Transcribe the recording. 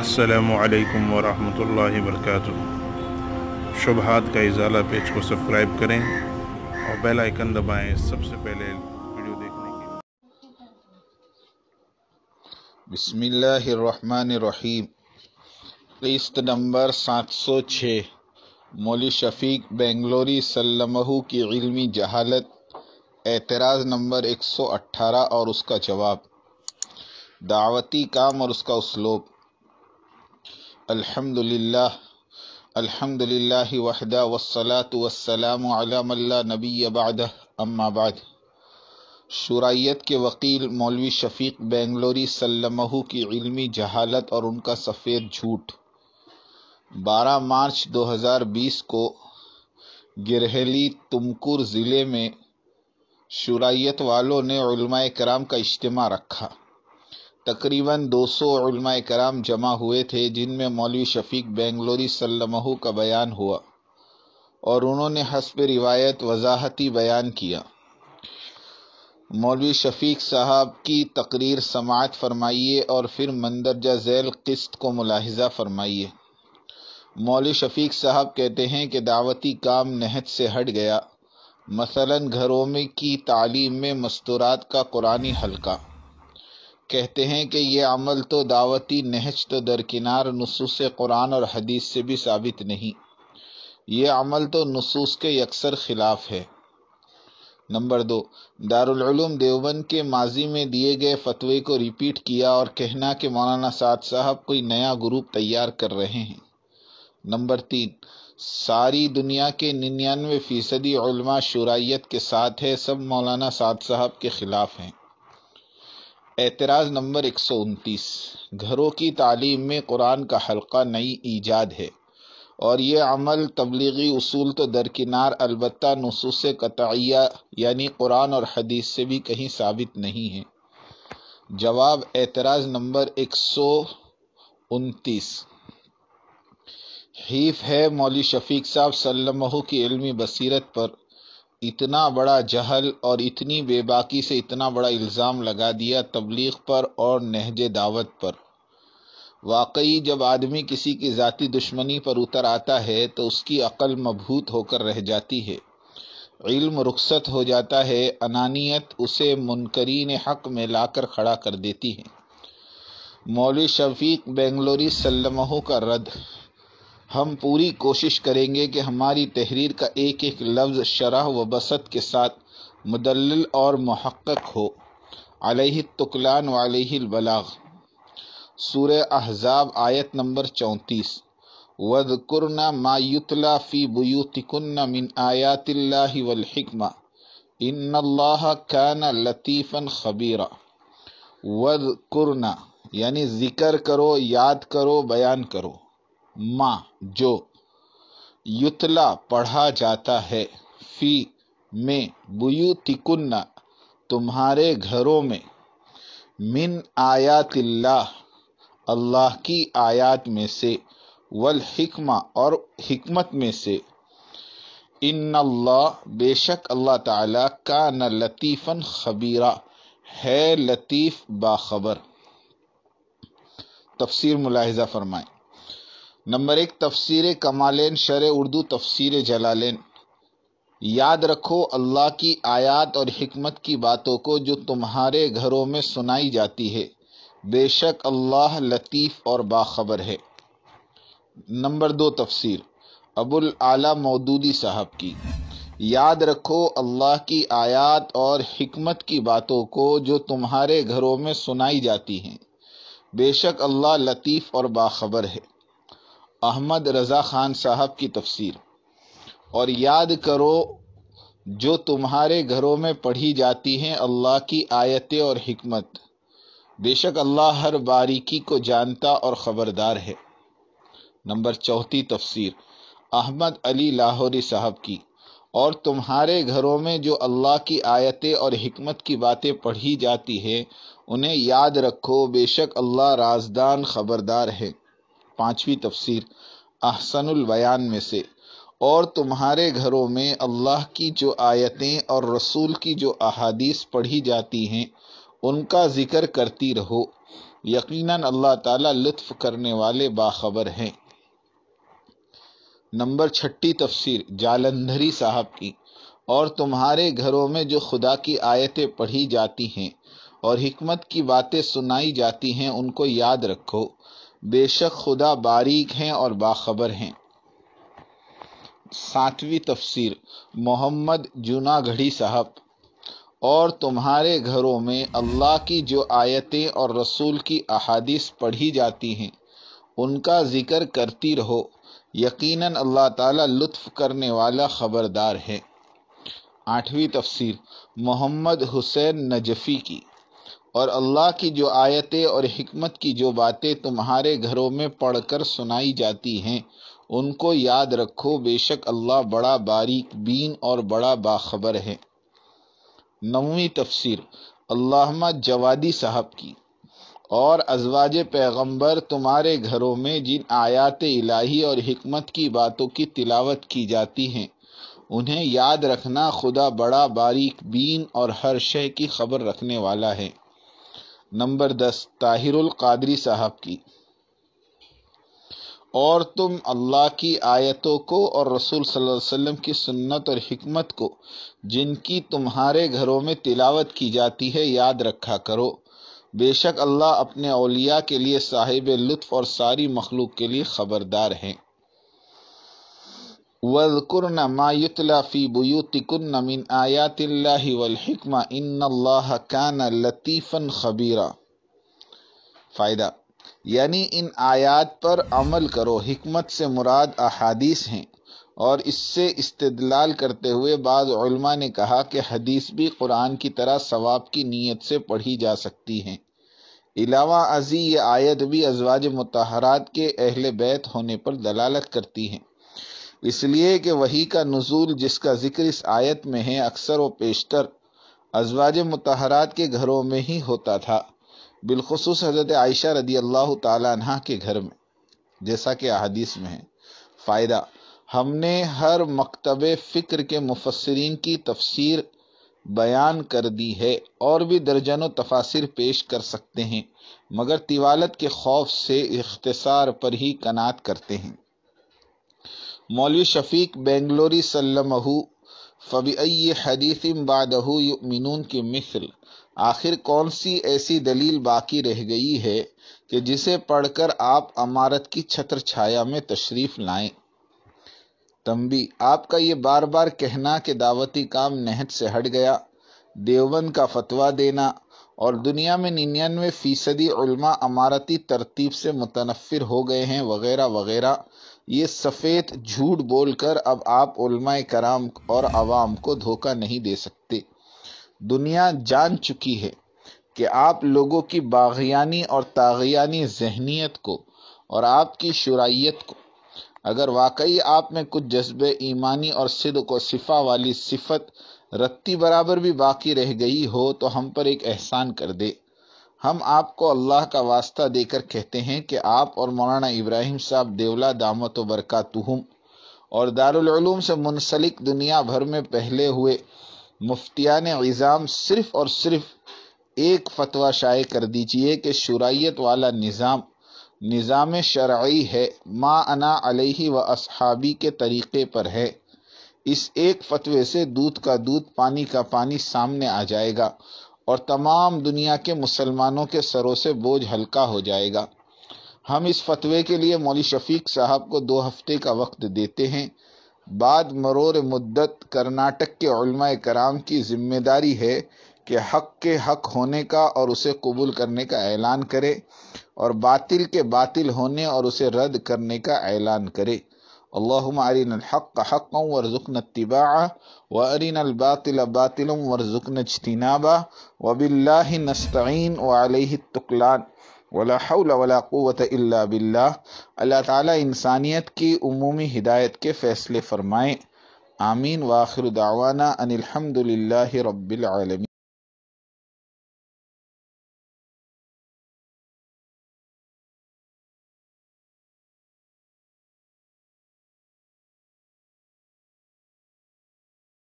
السلام علیکم ورحمۃ اللہ وبرکاتہ شبہات کا ازالہ پیج کو سبسکرائب کریں اور بیل دبائیں سب سے پہلے ویڈیو دیکھنے کی بسم اللہ الرحمن الرحیم قسط نمبر سات سو چھ مولی شفیق بنگلوری سلمہو کی علمی جہالت اعتراض نمبر ایک سو اٹھارہ اور اس کا جواب دعوتی کام اور اس کا اسلوب الحمد للہ الحمد للہ وحدہ والصلاة والسلام علی من لا نبی بعدہ اما بعد شرائط کے وکیل مولوی شفیق بنگلوری سلمہو کی علمی جہالت اور ان کا سفید جھوٹ بارہ مارچ دو ہزار بیس کو گرہلی تمکور ضلع میں شرائط والوں نے علماء کرام کا اجتماع رکھا تقریباً دو سو علماء کرام جمع ہوئے تھے جن میں مولوی شفیق بنگلوری سلمہ کا بیان ہوا اور انہوں نے حسب روایت وضاحتی بیان کیا مولوی شفیق صاحب کی تقریر سماعت فرمائیے اور پھر مندرجہ ذیل قسط کو ملاحظہ فرمائیے مولوی شفیق صاحب کہتے ہیں کہ دعوتی کام نہت سے ہٹ گیا مثلاً گھروں میں کی تعلیم میں مستورات کا قرآن حلقہ کہتے ہیں کہ یہ عمل تو دعوتی نہج تو درکنار نصوص قرآن اور حدیث سے بھی ثابت نہیں یہ عمل تو نصوص کے یکسر خلاف ہے نمبر دو دارالعلوم دیوبند کے ماضی میں دیے گئے فتوی کو ریپیٹ کیا اور کہنا کہ مولانا سعد صاحب کوئی نیا گروپ تیار کر رہے ہیں نمبر تین ساری دنیا کے ننانوے فیصدی علماء شرائیت کے ساتھ ہے سب مولانا سعد صاحب کے خلاف ہیں اعتراض نمبر ایک سو انتیس گھروں کی تعلیم میں قرآن کا حلقہ نئی ایجاد ہے اور یہ عمل تبلیغی اصول تو درکنار البتہ نصوص قطعیہ یعنی قرآن اور حدیث سے بھی کہیں ثابت نہیں ہے جواب اعتراض نمبر ایک سو انتیس حیف ہے مولی شفیق صاحب صلی اللہ کی علمی بصیرت پر اتنا بڑا جہل اور اتنی بے باکی سے اتنا بڑا الزام لگا دیا تبلیغ پر اور نہج دعوت پر واقعی جب آدمی کسی کی ذاتی دشمنی پر اتر آتا ہے تو اس کی عقل مبہوت ہو کر رہ جاتی ہے علم رخصت ہو جاتا ہے انانیت اسے منکرین حق میں لا کر کھڑا کر دیتی ہے مولوی شفیق بنگلوری سلمہو کا رد ہم پوری کوشش کریں گے کہ ہماری تحریر کا ایک ایک لفظ شرح و بسط کے ساتھ مدلل اور محقق ہو علیہ تکلان و علیہ البلاغ سور احزاب آیت نمبر چونتیس ود ما یتلا فی بیوت کنہ من آیات اللہ والحکمہ ان اللہ کان لطیفا خبیرا ود یعنی ذکر کرو یاد کرو بیان کرو ما جو یتلا پڑھا جاتا ہے فی میں بویو تکنہ تمہارے گھروں میں من آیات اللہ اللہ کی آیات میں سے والحکمہ اور حکمت میں سے ان اللہ بے شک اللہ تعالی کا نہ لطیفاً خبیرہ ہے لطیف باخبر تفسیر ملاحظہ فرمائیں نمبر ایک تفسیر کمالین شرع اردو تفسیر جلالین یاد رکھو اللہ کی آیات اور حکمت کی باتوں کو جو تمہارے گھروں میں سنائی جاتی ہے بے شک اللہ لطیف اور باخبر ہے نمبر دو تفسیر ابو العلیٰ مودودی صاحب کی یاد رکھو اللہ کی آیات اور حکمت کی باتوں کو جو تمہارے گھروں میں سنائی جاتی ہیں بے شک اللہ لطیف اور باخبر ہے احمد رضا خان صاحب کی تفسیر اور یاد کرو جو تمہارے گھروں میں پڑھی جاتی ہیں اللہ کی آیتیں اور حکمت بے شک اللہ ہر باریکی کو جانتا اور خبردار ہے نمبر چوتھی تفسیر احمد علی لاہوری صاحب کی اور تمہارے گھروں میں جو اللہ کی آیتیں اور حکمت کی باتیں پڑھی جاتی ہے انہیں یاد رکھو بے شک اللہ رازدان خبردار ہے پانچویں تفسیر احسن البیان میں سے اور تمہارے گھروں میں اللہ کی جو آیتیں اور رسول کی جو احادیث پڑھی جاتی ہیں ان کا ذکر کرتی رہو یقیناً اللہ تعالیٰ لطف کرنے والے باخبر ہیں نمبر چھٹی تفسیر جالندھری صاحب کی اور تمہارے گھروں میں جو خدا کی آیتیں پڑھی جاتی ہیں اور حکمت کی باتیں سنائی جاتی ہیں ان کو یاد رکھو بے شک خدا باریک ہیں اور باخبر ہیں ساتویں تفسیر محمد جنا گھڑی صاحب اور تمہارے گھروں میں اللہ کی جو آیتیں اور رسول کی احادیث پڑھی جاتی ہیں ان کا ذکر کرتی رہو یقیناً اللہ تعالی لطف کرنے والا خبردار ہے آٹھویں تفسیر محمد حسین نجفی کی اور اللہ کی جو آیتیں اور حکمت کی جو باتیں تمہارے گھروں میں پڑھ کر سنائی جاتی ہیں ان کو یاد رکھو بے شک اللہ بڑا باریک بین اور بڑا باخبر ہے نویں تفسیر اللّہ جوادی صاحب کی اور ازواج پیغمبر تمہارے گھروں میں جن آیات الہی اور حکمت کی باتوں کی تلاوت کی جاتی ہیں انہیں یاد رکھنا خدا بڑا باریک بین اور ہر شے کی خبر رکھنے والا ہے نمبر دس طاہر القادری صاحب کی اور تم اللہ کی آیتوں کو اور رسول صلی اللہ علیہ وسلم کی سنت اور حکمت کو جن کی تمہارے گھروں میں تلاوت کی جاتی ہے یاد رکھا کرو بے شک اللہ اپنے اولیاء کے لیے صاحب لطف اور ساری مخلوق کے لیے خبردار ہیں ولقرما من آیات اللہ والحکمہ ان اللہ کان لطیفن خبیرہ فائدہ یعنی ان آیات پر عمل کرو حکمت سے مراد احادیث ہیں اور اس سے استدلال کرتے ہوئے بعض علماء نے کہا کہ حدیث بھی قرآن کی طرح ثواب کی نیت سے پڑھی جا سکتی ہیں علاوہ ازی یہ آیت بھی ازواج متحرات کے اہل بیت ہونے پر دلالت کرتی ہیں اس لیے کہ وہی کا نزول جس کا ذکر اس آیت میں ہے اکثر و پیشتر ازواج متحرات کے گھروں میں ہی ہوتا تھا بالخصوص حضرت عائشہ رضی اللہ تعالیٰ عنہ کے گھر میں جیسا کہ احادیث میں ہے فائدہ ہم نے ہر مکتب فکر کے مفسرین کی تفسیر بیان کر دی ہے اور بھی درجن و تفاصر پیش کر سکتے ہیں مگر طوالت کے خوف سے اختصار پر ہی کنات کرتے ہیں مولوی شفیق بینگلوری سلمہ فبی حدیث بادہ یؤمنون کی مثل آخر کون سی ایسی دلیل باقی رہ گئی ہے کہ جسے پڑھ کر آپ امارت کی چھتر چھایا میں تشریف لائیں تمبی آپ کا یہ بار بار کہنا کہ دعوتی کام نہت سے ہٹ گیا دیوبند کا فتویٰ دینا اور دنیا میں ننانوے فیصدی علماء اماراتی ترتیب سے متنفر ہو گئے ہیں وغیرہ وغیرہ یہ سفید جھوٹ بول کر اب آپ علماء کرام اور عوام کو دھوکہ نہیں دے سکتے دنیا جان چکی ہے کہ آپ لوگوں کی باغیانی اور تاغیانی ذہنیت کو اور آپ کی شرائط کو اگر واقعی آپ میں کچھ جذب ایمانی اور صدق و صفا والی صفت رتی برابر بھی باقی رہ گئی ہو تو ہم پر ایک احسان کر دے ہم آپ کو اللہ کا واسطہ دے کر کہتے ہیں کہ آپ اور مولانا ابراہیم صاحب دیولا دامت و برکاتہم اور دارالعلوم سے منسلک دنیا بھر میں پہلے ہوئے مفتیان عظام صرف اور صرف ایک فتویٰ شائع کر دیجئے کہ شرائط والا نظام نظام شرعی ہے ما انا علیہ و اصحابی کے طریقے پر ہے اس ایک فتوے سے دودھ کا دودھ پانی کا پانی سامنے آ جائے گا اور تمام دنیا کے مسلمانوں کے سروں سے بوجھ ہلکا ہو جائے گا ہم اس فتوے کے لیے مولی شفیق صاحب کو دو ہفتے کا وقت دیتے ہیں بعد مرور مدت کرناٹک کے علماء کرام کی ذمہ داری ہے کہ حق کے حق ہونے کا اور اسے قبول کرنے کا اعلان کرے اور باطل کے باطل ہونے اور اسے رد کرنے کا اعلان کرے اللہم ارین الحق حقا ورزقنا اتباعا وارین الباطل باطلا ورزقنا اجتنابا وباللہ نستعین وعلیہ التقلان ولا حول ولا طقل الا باللہ اللہ تعالی انسانیت کی عمومی ہدایت کے فیصلے فرمائیں آمین ان الحمد للہ رب العالمین